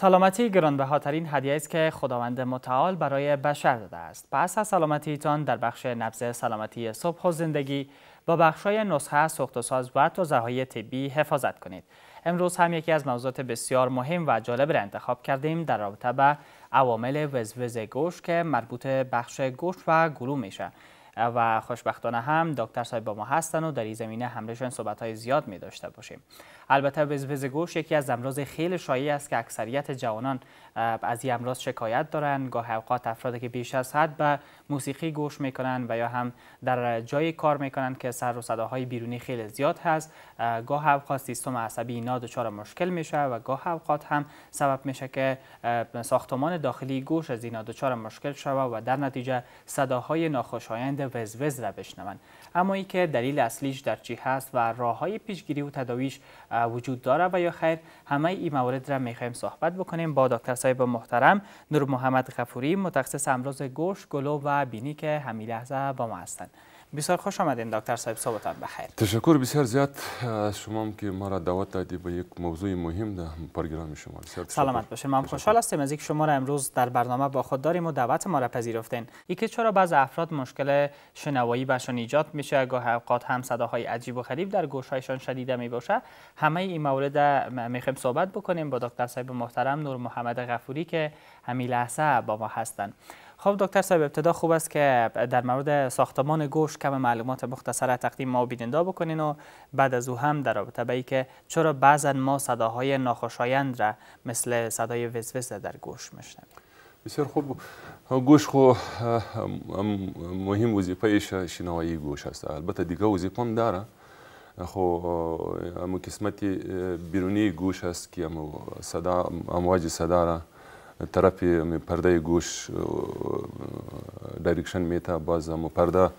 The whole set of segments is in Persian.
سلامتی گرانبهاترین هدیه است که خداوند متعال برای بشر داده است. پس از سلامتیتان در بخش نبض سلامتی صبح و زندگی با بخشای نسخه سخت و ساز و طبی حفاظت کنید. امروز هم یکی از موضوعات بسیار مهم و جالب را انتخاب کردیم در رابطه به عوامل وزوز گوش که مربوط بخش گوش و گلو میشه. و خوشبختانه هم دکتر صاحب با ما هستن و در این زمینه همراهشون صحبت های زیاد می داشته باشیم البته وزوز گوش یکی از امراض خیلی شایع است که اکثریت جوانان از این امراض شکایت دارند. گاه اوقات افرادی که بیش از حد به موسیقی گوش میکنن و یا هم در جای کار میکنن که سر و صداهای بیرونی خیلی زیاد هست گاه اوقات سیستم عصبی اینا دچار مشکل میشه و گاه اوقات هم سبب میشه که ساختمان داخلی گوش از اینا دچار مشکل شود و در نتیجه صداهای ناخوشایند مانند وزوز را بشنوند اما ای که دلیل اصلیش در چی هست و راه های پیشگیری و تداویش وجود داره و یا خیر همه این موارد را خواهیم صحبت بکنیم با دکتر صاحب محترم نور محمد غفوری متخصص امراض گوش گلو و بینی که همین لحظه با ما هستند بسیار خوش آمدین دکتر صاحب صحبتان بخیر تشکر بسیار زیاد شما هم که ما را دعوت دادی به یک موضوع مهم در پروگرام شما بسیار سلامت باشین من خوشحال هستیم از اینکه شما را امروز در برنامه با خود داریم و دعوت ما را پذیرفتین که چرا بعض افراد مشکل شنوایی برشان ایجاد میشه گاه اوقات هم صداهای عجیب و غریب در گوشهایشان شدیده میباشه همه این مورد میخوایم صحبت بکنیم با دکتر صاحب محترم نور محمد غفوری که همین لحظه با ما هستند خب دکتر صاحب ابتدا خوب است که در مورد ساختمان گوش کم معلومات مختصره تقدیم ما بیدندا بکنین و بعد از او هم در رابطه به که چرا بعضا ما صداهای ناخوشایند را مثل صدای وزوز در گوش مشنم بسیار خوب گوش خو مهم وظیفهش شنوایی گوش است البته دیگه وزیفه هم داره خو اما قسمت بیرونی گوش است که امو صدا امواج صدا را طرف پرده گوش دایرکشن میتا باز پرده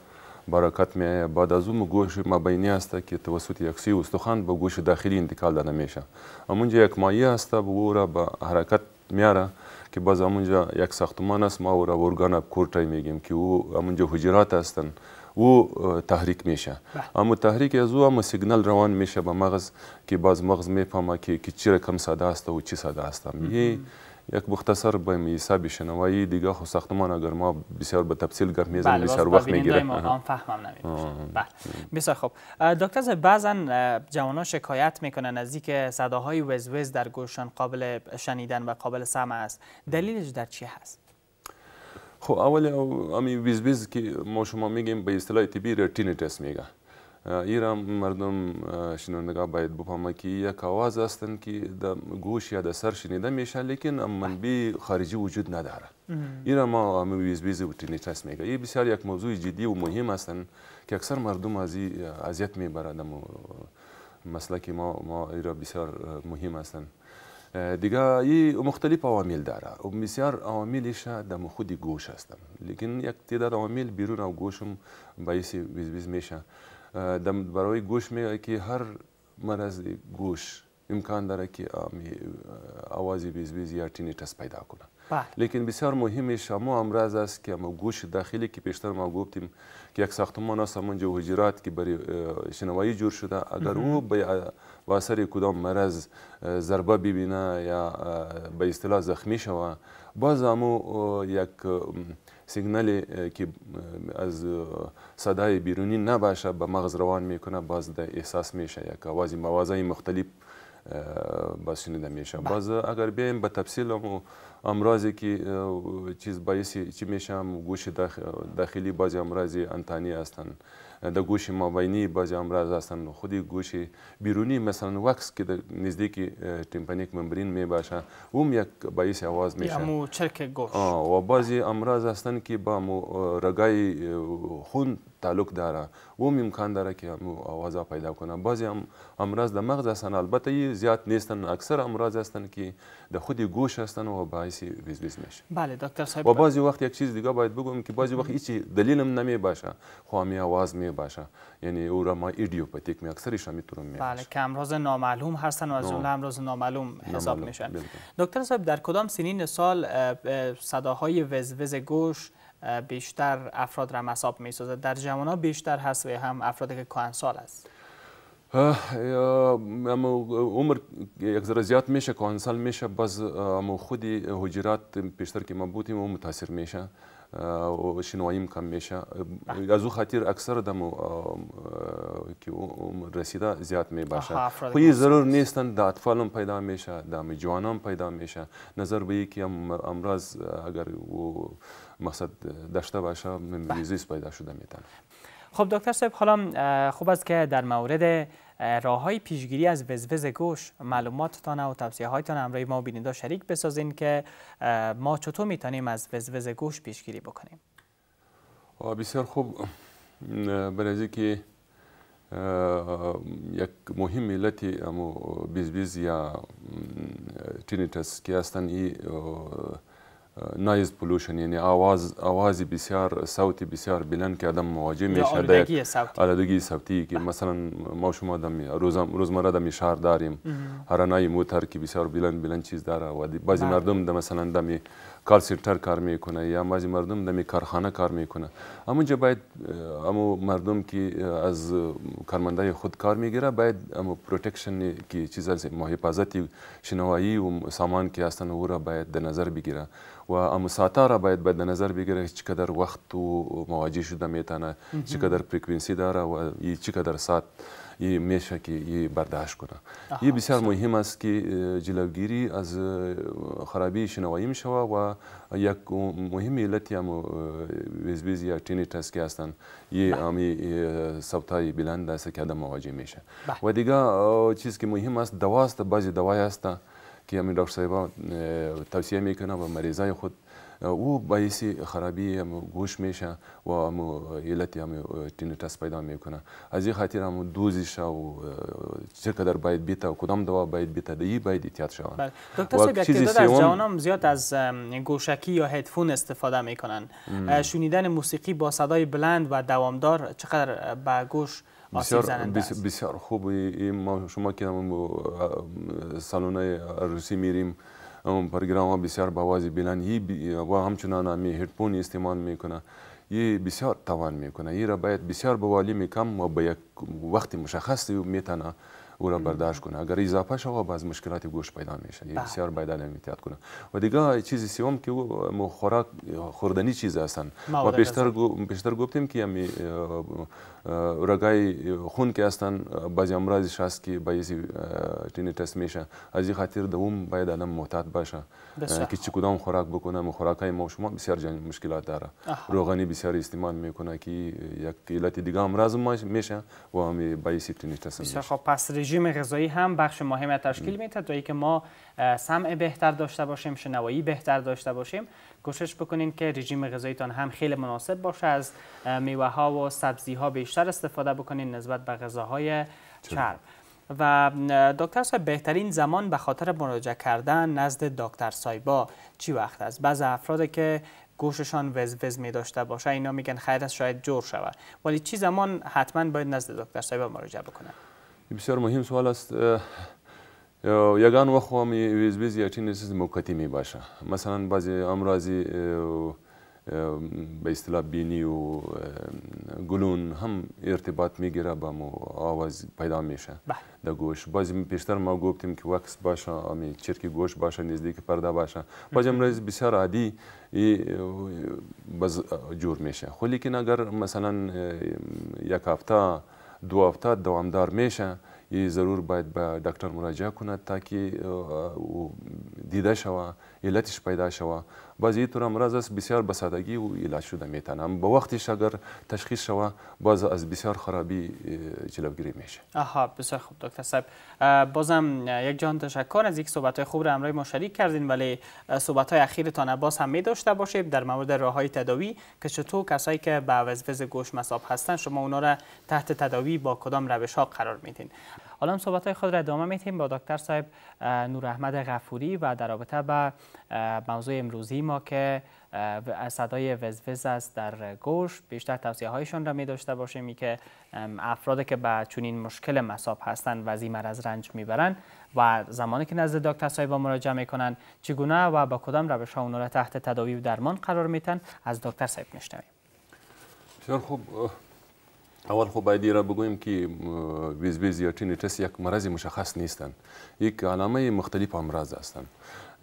برکت میآید بعد از اون گوش مبینی است که توسط یک سی استخوان به گوش داخلی انتقال داده میشه همونجا یک مایه است و او را به حرکت میاره که باز همونجا یک ساختمان است ما او را ارگان کورتای میگیم که او همونجا حجرات هستند او تحریک میشه اما تحریک از او اما سیگنال روان میشه به مغز که باز مغز میفهمه که, که چی رقم ساده است و چی ساده است یه یک مختصر به حساب شنوایی دیگه خو ساختمان اگر ما بسیار به تفصیل گپ میزنیم بله بسیار وقت میگیره ما هم فهمم نمیشه بله بسیار خوب دکتر زب بعضا ها شکایت میکنن از اینکه صداهای وز ویز در گوششان قابل شنیدن و قابل سمع است دلیلش در چی هست خب اول امی ویز ویز که ما شما میگیم به اصطلاح طبی رتینیتس میگه ایران مردم شنوندگاه باید بفهمه که یک آواز هستند که در گوش یا در سر شنیده میشه لیکن منبع خارجی وجود نداره ایران ما همه ویزبیز و تینیتس میگه این بسیار یک موضوع جدی و مهم هستند که اکثر مردم از اذیت میبره مسلک ما ما ایران بسیار مهم هستند دیگه ای مختلف عوامل داره و بسیار عواملش در خود گوش هستن لیکن یک تعداد عوامل بیرون او گوشم باعث ویزویز میشه برای گوش میگه که هر مرض گوش امکان داره که آوازی بیز بیز یا تینیتس پیدا کنه لیکن بسیار مهمش اما امراض است که اما گوش داخلی که پیشتر ما گفتیم که یک ساختمان است همون جو حجرات که برای شنوایی جور شده اگر او به اثر کدام مرض ضربه ببینه یا به اصطلاح زخمی شوه باز امو یک سیگنال که از صدای بیرونی نباشه به مغز روان میکنه باز ده احساس میشه یک آوازی موازه مختلف باز شنیده میشه باز اگر بیایم به تفصیل هم امراضی که چیز باعث چی میشه گوش داخلی بعضی امراضی انتانی هستند در گوش مابینی بعضی امراض هستند خود گوش بیرونی مثلا وکس که در نزدیک تیمپانیک ممبرین می باشه اون یک باعث آواز میشه امو چرک گوش و بعضی امراض هستند که با رگای خون تعلق داره و داره که مو آوازا پیدا کنه بعضی هم امراض در مغز هستن البته زیاد نیستن اکثر امراض هستن که در خودی گوش هستن و باعث وزوز میشه بله دکتر صاحب و بعضی وقت یک چیز دیگه باید بگم که بعضی وقت هیچ دلیلم نمی باشه خب می آواز می باشه یعنی او را ما ایدیوپاتیک می اکثر هم می بله که امراض نامعلوم هستن و از اون امراض نامعلوم حساب میشن دکتر صاحب در کدام سنین سال صداهای وزوز گوش بیشتر افراد را مصاب می سازد در جوان ها بیشتر هست و هم افرادی که سال است اما عمر یک ذره زیاد میشه سال میشه باز اما خودی حجرات پیشتر که ما بودیم او متاثر میشه شنواییم کم میشه از او خاطر اکثر دم که رسیده زیاد می باشه خب ضرور نیستن در اطفال هم پیدا میشه در جوان هم پیدا میشه نظر به که امراض اگر و مقصد داشته باشه مریضیس بله. پیدا شده میتن خب دکتر صاحب حالا خوب است که در مورد راه های پیشگیری از وزوز گوش معلوماتتان و های هایتان همراه ما بیننده شریک بسازین که ما چطور میتونیم از وزوز گوش پیشگیری بکنیم بسیار خوب برای که یک مهم علت امو بیز یا تینیتس که هستن نایز پولوشن یعنی آواز آوازی بسیار صوتی بسیار بلند که آدم مواجه میشه در یک آلودگی صوتی که مثلا ما شما دم روزمره دم شهر داریم هرانای موتر که بسیار بلند بلند چیز داره و بعضی مردم ده مثلا دم کار سکتر کار میکنه یا بعضی مردم دمی کارخانه کار میکنه همونجا باید امو مردم که از کارمندای خود کار میگیره باید امو پروتکشن که چیز از حفاظتی شنوایی و سامان که هستن او را باید در نظر بگیره و امو ساعتا را باید باید در نظر بگیره چقدر وقت و مواجه شده میتانه چقدر فریکونسی داره و چقدر ساعت и мешаки, и бардашт кунам и бисёр муҳим аст ки ҷилавгирӣ аз харабии шинавоӣ мешава ва як муҳими иллати ҳам везвези як тинитас ки ҳастанд и ҳами савтаи биланд аст ки адам муоҷеъ меша ва дига чиз ки муҳим аст даво аст баъзе давай аста ки ҳамин доктор саҳиба тавсия мекунам ва маризаи худ او باعث خرابی گوش میشه و هم علت امو پیدا میکنه از این خاطر هم دوزش او چقدر باید بیت و کدام دوا باید بیته دی باید احتیاط شوند بله. دکتر صاحب تعداد از جوانان زیاد از گوشکی یا هدفون استفاده میکنن شنیدن موسیقی با صدای بلند و دوامدار چقدر به گوش بسیار بسیار خوب ما شما که سالن روسی میریم программа бисёр ба вазъи биланд ва ҳамчунан ҳами ҳедфон истеъмол мекунад и бисёр таван мекунад ира баед бисёр ба валими кам ва ба як вақти мушаххас метана ӯро бардашт куна агар изафа шава баъз мушкилати гӯш пайдо мешад бисёр байда намитиҳат куна ва дига чизи сиём ки хӯрак хӯрдани чиз ҳастанд ва пештар гуфтем ки ами رگای خون که استان بعضی امراضی شاست که باعث تست میشه از این خاطر دوم باید الان محتاط باشه که چی کدام خوراک بکنه خوراک های ما شما بسیار مشکلات داره روغنی بسیار استعمال میکنه که یک علت دیگه امراض میشه و هم تینی تست میشه خب پس رژیم غذایی هم بخش مهمت تشکیل میتد تا که ما سمع بهتر داشته باشیم شنوایی بهتر داشته باشیم کوشش بکنین که رژیم غذاییتان هم خیلی مناسب باشه از میوه ها و سبزی ها بیشتر استفاده بکنین نسبت به غذاهای چرب و دکتر صاحب بهترین زمان به خاطر مراجعه کردن نزد دکتر سایبا چی وقت است بعض افراد که گوششان وز وز می داشته باشه اینا میگن خیر است شاید جور شود ولی چی زمان حتما باید نزد دکتر سایبا مراجعه بکنه بسیار مهم سوال است یگان وقت همی ویز ویز یا چین نیست موقتی می باشه مثلا بعضی امراضی به اصطلاح بینی و گلون هم ارتباط میگیره با مو آواز پیدا میشه در گوش بعضی پیشتر ما گفتیم که وکس باشه امی چرکی گوش باشه نزدیک پرده باشه بعضی امراض بسیار عادی بز جور میشه خو لیکن اگر مثلا یک هفته دو هفته دوامدار میشه ضرور باید به دکتر مراجعه کند تا که دیده شوه علتش پیدا شوه بعضی این طور است بسیار بسادگی و علاج شده میتونم با وقتش اگر تشخیص شوه باز از بسیار خرابی جلوگیری میشه آها بسیار خوب دکتر صاحب بازم یک جان تشکر از یک صحبت های خوب را امرای ما شریک کردین ولی صحبت های اخیرتان باز هم می داشته باشه در مورد راه های تداوی که چطور کسایی که به وزوز گوش مصاب هستن شما اونا را تحت تداوی با کدام روش ها قرار میدین حالا صحبت های خود را ادامه میتیم با دکتر صاحب نور احمد غفوری و در رابطه به موضوع امروزی ما که صدای وزوز است در گوش بیشتر توصیه هایشان را می داشته باشیم که افراد که به چنین مشکل مصاب هستند و از مرض رنج میبرند و زمانی که نزد دکتر سایبا مراجعه میکنند چگونه و با کدام روش ها را تحت تداوی و درمان قرار میتن از دکتر صاحب میشنویم بسیار خوب اول خوب باید را بگویم که ویزویز یا چیز یک مرض مشخص نیستند یک علامه مختلف امراض هستند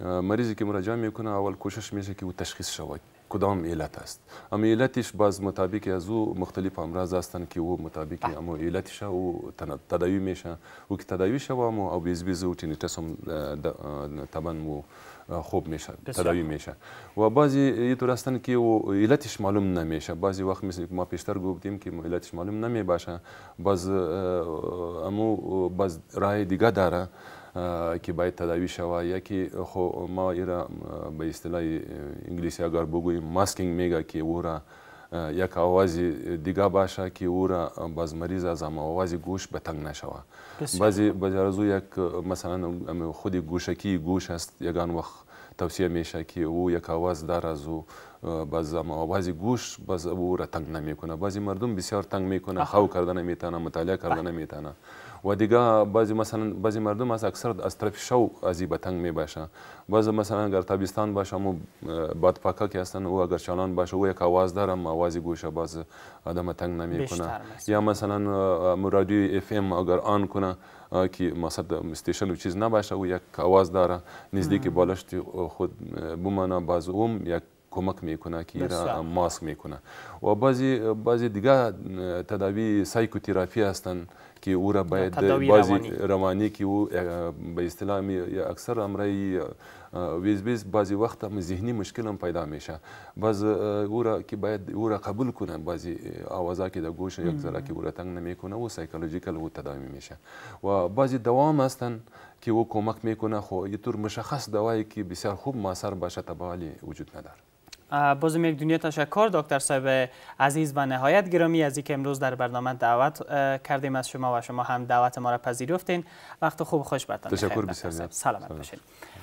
مریضی که مراجعه میکنه اول کوشش میشه که او تشخیص شود کدام علت است اما علتش باز مطابق از او مختلف امراض هستند که او مطابق اما علتش او تداوی میشه او که تداوی شوه اما او بیز بیز او تینیتس هم طبعا مو خوب میشه تداوی میشه و بعضی اینطور هستن که او علتش معلوم نمیشه بعضی وقت مثل ما پیشتر گفتیم که علتش معلوم نمیباشه باز امو باز راه دیگه داره که باید تداوی شوه یکی خو ما ایرا به اصطلاح انگلیسی اگر بگوییم ماسکینگ میگه که او را یک آوازی دیگه باشه که او را باز مریض از هم آوازی گوش به تنگ نشوه بعضی بجارزو یک مثلا خودی گوشکی گوش است یگان وقت توصیه میشه که او یک آواز داره از او بعض بعضی گوش باز او را تنگ نمیکنه بعضی مردم بسیار تنگ میکنه خو کردن میتونه مطالعه کردن میتونه و دیگه بعضی مثلا بعضی مردم از اکثر از طرف شو ازی به تنگ می باشه بعضی مثلا اگر تابستان باشه مو بادپاکه که هستن او اگر چالان باشه او یک آواز دارم آوازی گوشه باز آدم تنگ نمیکنه یا مثلا مرادی اف ام اگر آن کنه که مثلا استیشن چیز نباشه او یک آواز داره نزدیک بالاشت خود بمانه باز اوم یک کمک میکنه که ایرا ماسک میکنه و بعضی بعضی دیگه تداوی سایکوتراپی هستن که او را باید بعضی روانی. روانی که او به اصطلاح یا اکثر امرای ویز ویز بعضی وقت هم ذهنی مشکل هم پیدا میشه باز او را که باید او را قبول کنن بعضی آوازا که در گوش یک ذره که او را تنگ نمیکنه و سایکولوژیکال او تداوی میشه و بعضی دوام هستن که او کمک میکنه خو یه طور مشخص دوایی که بسیار خوب ماثر باشه تبالی وجود نداره بازم یک دنیا تشکر دکتر صاحب عزیز و نهایت گرامی از که امروز در برنامه دعوت کردیم از شما و شما هم دعوت ما را پذیرفتین وقت خوب خوش برتان تشکر بسیار سلامت باشین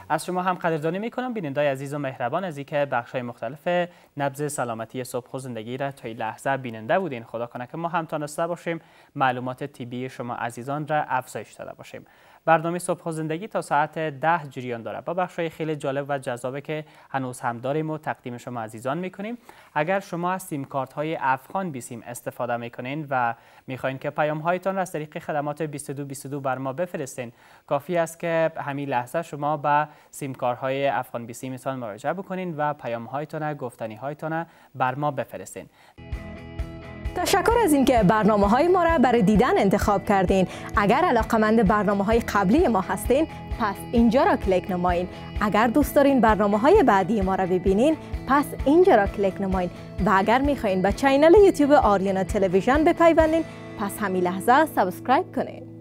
از شما هم قدردانی کنم بینندای عزیز و مهربان از اینکه بخش های مختلف نبز سلامتی صبح و زندگی را تا این لحظه بیننده بودین خدا کنه که ما هم تانسته باشیم معلومات تیبی شما عزیزان را افزایش داده باشیم برنامه صبح و زندگی تا ساعت ده جریان داره با بخش های خیلی جالب و جذابه که هنوز هم داریم و تقدیم شما عزیزان میکنیم اگر شما از سیم کارت های افغان بیسیم استفاده میکنین و میخواین که پیام هایتان را از طریق خدمات 2222 بر ما بفرستین کافی است که همین لحظه شما به سیمکارهای افغان بی سیمتان مراجعه بکنین و پیام و گفتنی هایتان بر ما بفرستین تشکر از اینکه برنامه های ما را برای دیدن انتخاب کردین اگر علاقمند برنامه های قبلی ما هستین پس اینجا را کلیک نمایین اگر دوست دارین برنامه های بعدی ما را ببینین پس اینجا را کلیک نمایین و اگر میخواین به چینل یوتیوب آریانا تلویژن بپیوندین پس همین لحظه سابسکرایب کنین